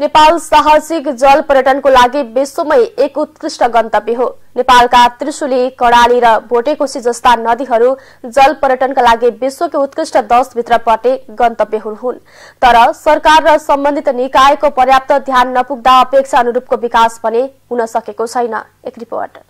नेपाल साहसिक जल पर्यटनको लागि विश्वमै एक उत्कृष्ट गन्तव्य हो नेपालका त्रिशुली कडाली र भोटेकोशी जस्ता नदीहरू जल पर्यटनका लागि विश्वको उत्कृष्ट दशभित्र पर्ने गन्तव्यहरू हुन् तर सरकार र सम्बन्धित निकायको पर्याप्त ध्यान नपुग्दा अपेक्षा अनुरूपको विकास पनि हुन सकेको छैन एक रिपोर्ट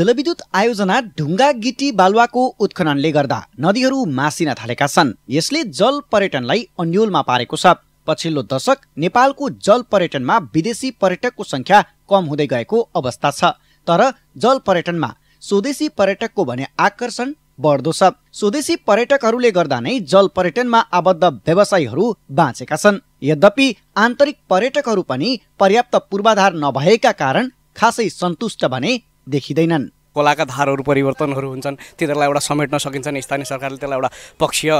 जलविद्युत आयोजना ढुङ्गा गिटी बालुवाको उत्खननले गर्दा नदीहरू मासिन थालेका छन् यसले जल पर्यटनलाई अन्यलमा पारेको छ पछिल्लो दशक नेपालको जल पर्यटनमा विदेशी पर्यटकको संख्या कम हुँदै गएको अवस्था छ तर जल पर्यटनमा स्वदेशी पर्यटकको भने आकर्षण बढ्दो छ स्वदेशी पर्यटकहरूले गर्दा नै जल पर्यटनमा आबद्ध व्यवसायीहरू बाँचेका छन् यद्यपि आन्तरिक पर्यटकहरू पनि पर्याप्त पूर्वाधार नभएका कारण खासै सन्तुष्ट भने देखिँदैनन् कोलाका धारहरू परिवर्तनहरू हुन्छन् तिनीहरूलाई एउटा समेट्न सकिन्छन् स्थानीय सरकारले त्यसलाई एउटा पक्षीय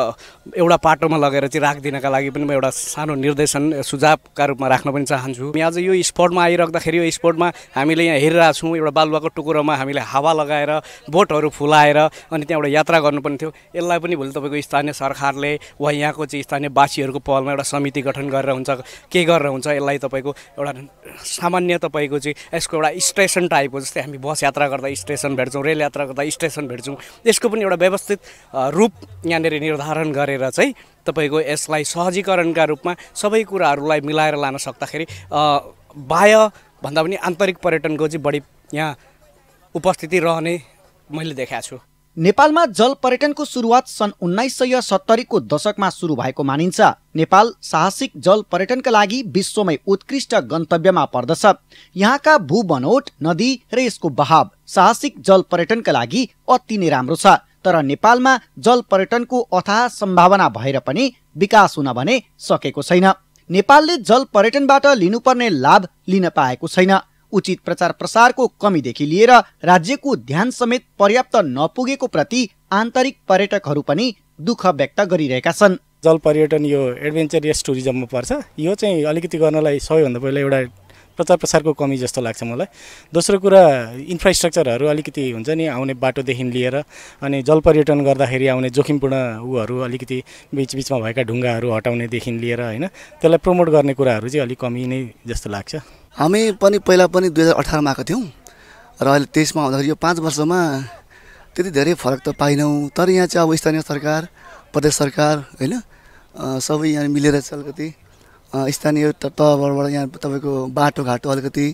एउटा पाटोमा लगेर चाहिँ राखिदिनका लागि पनि म एउटा सानो निर्देशन सुझावका रूपमा राख्न पनि चाहन्छु आज यो स्पोर्टमा आइराख्दाखेरि यो स्पोर्टमा हामीले यहाँ हेरिरहेको छौँ एउटा बालुवाको टुक्रोमा हामीले हावा लगाएर बोटहरू फुलाएर अनि त्यहाँ एउटा यात्रा गर्नुपर्ने थियो यसलाई पनि भोलि तपाईँको स्थानीय सरकारले वा यहाँको चाहिँ स्थानीय वासीहरूको पहलमा एउटा समिति गठन गरेर हुन्छ के गरेर हुन्छ यसलाई तपाईँको एउटा सामान्य तपाईँको चाहिँ यसको एउटा स्टेसन टाइपको जस्तै हामी बस यात्रा गर्दा स्टेसन स्टेसन भेट्छौँ रेल यात्रा गर्दा स्टेसन भेट्छौँ यसको पनि एउटा व्यवस्थित रूप यहाँनिर निर्धारण गरेर चाहिँ तपाईँको यसलाई सहजीकरणका रूपमा सबै कुराहरूलाई मिलाएर लान सक्दाखेरि बाह्य भन्दा पनि आन्तरिक पर्यटनको चाहिँ बढी यहाँ उपस्थिति रहने मैले देखाएको छु नेपालमा जल पर्यटनको सुरुवात सन् उन्नाइस सय सत्तरीको दशकमा सुरु भएको मानिन्छ नेपाल साहसिक जल पर्यटनका लागि विश्वमै उत्कृष्ट गन्तव्यमा पर्दछ यहाँका भू बनोट नदी र यसको बहाव साहसिक जल पर्यटनका लागि अति नै राम्रो छ तर नेपालमा जल पर्यटनको अथाह सम्भावना भएर पनि विकास हुन भने सकेको छैन नेपालले जल पर्यटनबाट लिनुपर्ने लाभ लिन पाएको छैन उचित प्रचार प्रसारको कमीदेखि लिएर राज्यको ध्यान समेत पर्याप्त नपुगेको प्रति आन्तरिक पर्यटकहरू पनि दुःख व्यक्त गरिरहेका छन् जल पर्यटन यो एडभेन्चरियस टुरिज्ममा पर्छ यो चाहिँ अलिकति गर्नलाई सबैभन्दा पहिला एउटा प्रचार प्रसारको कमी जस्तो लाग्छ मलाई दोस्रो कुरा इन्फ्रास्ट्रक्चरहरू अलिकति हुन्छ नि आउने बाटोदेखि लिएर अनि जल पर्यटन गर्दाखेरि आउने जोखिमपूर्ण ऊहरू अलिकति बिचबिचमा भएका ढुङ्गाहरू हटाउनेदेखि लिएर होइन त्यसलाई प्रमोट गर्ने कुराहरू चाहिँ अलिक कमी नै जस्तो लाग्छ हामी पनि पहिला पनि दुई हजार अठारमा आएको थियौँ र अहिले तेइसमा आउँदाखेरि यो पाँच वर्षमा त्यति धेरै फरक त पाइनौँ तर यहाँ चाहिँ अब स्थानीय सरकार प्रदेश सरकार होइन सबै यहाँ मिलेर चाहिँ अलिकति स्थानीय तहबाट यहाँ तपाईँको बाटोघाटो अलिकति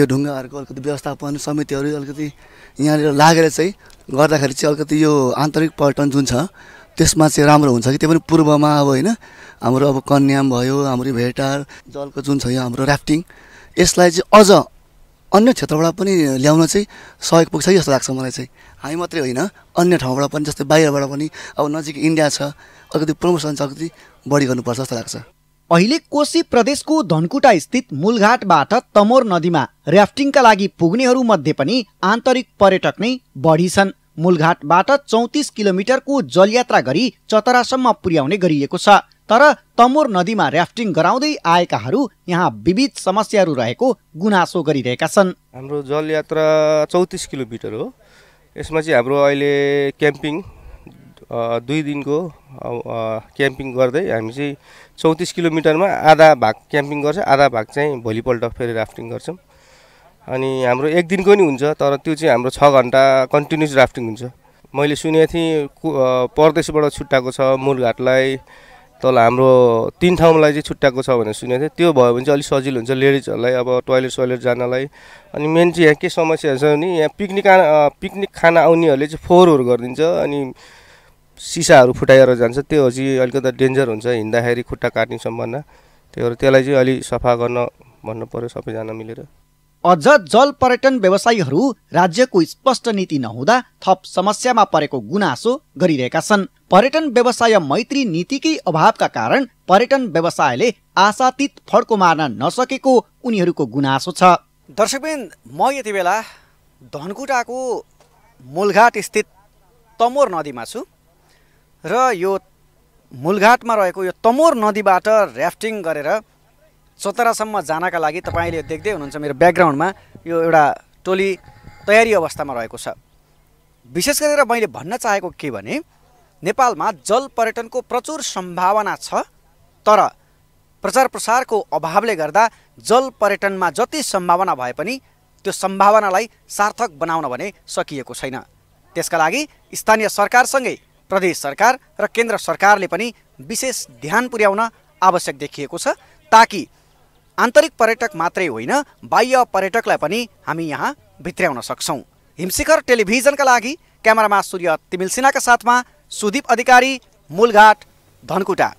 यो ढुङ्गाहरूको अलिकति व्यवस्थापन समितिहरू अलिकति यहाँनिर लागेर चाहिँ गर्दाखेरि चाहिँ अलिकति यो आन्तरिक पर्यटन जुन छ त्यसमा चाहिँ राम्रो हुन्छ कि त्यो पनि पूर्वमा अब होइन हाम्रो अब कन्याम भयो हाम्रो भेटार जलको जुन छ यो हाम्रो राफ्टिङ यसलाई चाहिँ अझ अन्य क्षेत्रबाट पनि ल्याउन चाहिँ सहयोग पुग्छ कि जस्तो लाग्छ मलाई चाहिँ हामी मात्रै होइन अन्य ठाउँबाट पनि जस्तै बाहिरबाट पनि अब नजिक इन्डिया छ अलिकति प्रमोसन छ अलिकति बढी गर्नुपर्छ जस्तो लाग्छ अहिले कोशी प्रदेशको धनकुटा स्थित मूलघाटबाट तमोर नदीमा ऱ्याफ्टिङका लागि पुग्नेहरू मध्ये पनि आन्तरिक पर्यटक नै बढी छन् मूलघाटबाट चौतिस किलोमिटरको जलयात्रा गरी चतरासम्म पुर्याउने गरिएको छ तर तमोर नदीमा ऱ्याफ्टिङ गराउँदै आएकाहरू यहाँ विविध समस्याहरू रहेको गुनासो गरिरहेका छन् हाम्रो जलयात्रा चौतिस किलोमिटर हो यसमा चाहिँ हाम्रो अहिले क्याम्पिङ दुई दिनको क्याम्पिङ गर्दै हामी चाहिँ चौतिस किलोमिटरमा आधा भाग क्याम्पिङ गर्छ आधा भाग चाहिँ भोलिपल्ट फेरि राफ्टिङ गर्छौँ अनि हाम्रो एक दिनको नि हुन्छ तर त्यो चाहिँ हाम्रो छ घन्टा कन्टिन्युस राफ्टिङ हुन्छ मैले सुनेको थिएँ परदेशबाट छुट्टाएको छ मूलघाटलाई तल हाम्रो तिन ठाउँलाई चाहिँ छुट्याएको छ भनेर सुनेको थिएँ त्यो भयो भने चाहिँ अलिक सजिलो हुन्छ लेडिजहरूलाई अब टोइलेट सोइलेट जानलाई अनि मेन चाहिँ यहाँ के समस्या छ भने यहाँ पिकनिक पिकनिक खाना आउनेहरूले चाहिँ फोहोरहरू गरिदिन्छ अनि सिसाहरू फुटाएर जान्छ त्यो चाहिँ अलिकति डेन्जर हुन्छ हिँड्दाखेरि खुट्टा काट्ने सम्भावना त्यही भएर त्यसलाई चाहिँ अलिक सफा गर्न भन्नु पऱ्यो सबैजना मिलेर अझ जल पर्यटन व्यवसायीहरू राज्यको स्पष्ट नीति नहुँदा थप समस्यामा परेको गुनासो गरिरहेका छन् पर्यटन व्यवसाय मैत्री नीतिकै अभावका कारण पर्यटन व्यवसायले आशातीत फड्को मार्न नसकेको उनीहरूको गुनासो छ दर्शकबिन म यति बेला धनकुटाको मूलघाट स्थित तमोर नदीमा छु र यो मूलघाटमा रहेको यो तमोर नदीबाट ऱ्याफ्टिङ गरेर चतरासम्म जानका लागि तपाईँले देख्दै हुनुहुन्छ मेरो ब्याकग्राउन्डमा यो एउटा टोली तयारी अवस्थामा रहेको छ विशेष गरेर मैले भन्न चाहेको के भने नेपालमा जल पर्यटनको प्रचुर सम्भावना छ तर प्रचार प्रसारको अभावले गर्दा जल पर्यटनमा जति सम्भावना भए पनि त्यो सम्भावनालाई सार्थक बनाउन भने सकिएको छैन त्यसका लागि स्थानीय सरकारसँगै प्रदेश सरकार र केन्द्र सरकारले पनि विशेष ध्यान पुर्याउन आवश्यक देखिएको छ ताकि आन्तरिक पर्यटक मात्रै होइन बाह्य पर्यटकलाई पनि हामी यहाँ भित्र्याउन सक्छौँ हिमशिखर टेलिभिजनका लागि क्यामरामा सूर्य तिमिल सिन्हाका साथमा सुदीप अधिकारी मूलघाट धनकुटा